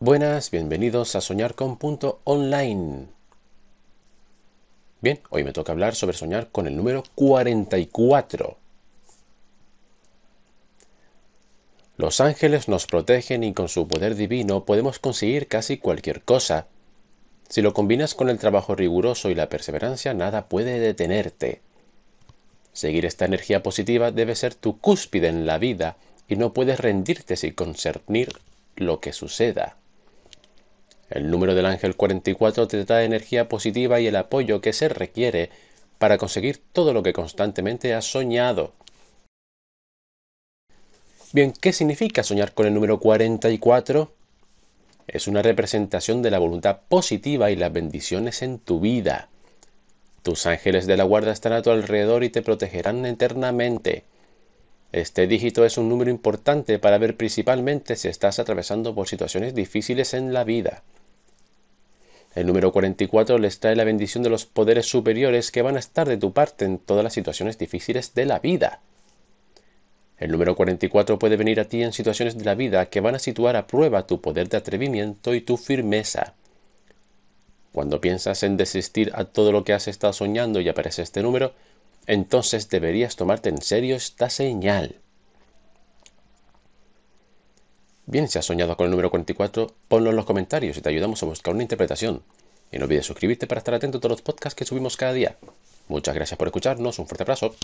Buenas, bienvenidos a Soñar con punto online. Bien, hoy me toca hablar sobre soñar con el número 44. Los ángeles nos protegen y con su poder divino podemos conseguir casi cualquier cosa. Si lo combinas con el trabajo riguroso y la perseverancia, nada puede detenerte. Seguir esta energía positiva debe ser tu cúspide en la vida y no puedes rendirte sin concernir lo que suceda. El número del ángel 44 te da energía positiva y el apoyo que se requiere para conseguir todo lo que constantemente has soñado. Bien, ¿qué significa soñar con el número 44? Es una representación de la voluntad positiva y las bendiciones en tu vida. Tus ángeles de la guarda están a tu alrededor y te protegerán eternamente. Este dígito es un número importante para ver principalmente si estás atravesando por situaciones difíciles en la vida. El número 44 les trae la bendición de los poderes superiores que van a estar de tu parte en todas las situaciones difíciles de la vida. El número 44 puede venir a ti en situaciones de la vida que van a situar a prueba tu poder de atrevimiento y tu firmeza. Cuando piensas en desistir a todo lo que has estado soñando y aparece este número, entonces deberías tomarte en serio esta señal. Bien, si has soñado con el número 44, ponlo en los comentarios y te ayudamos a buscar una interpretación. Y no olvides suscribirte para estar atento a todos los podcasts que subimos cada día. Muchas gracias por escucharnos, un fuerte abrazo.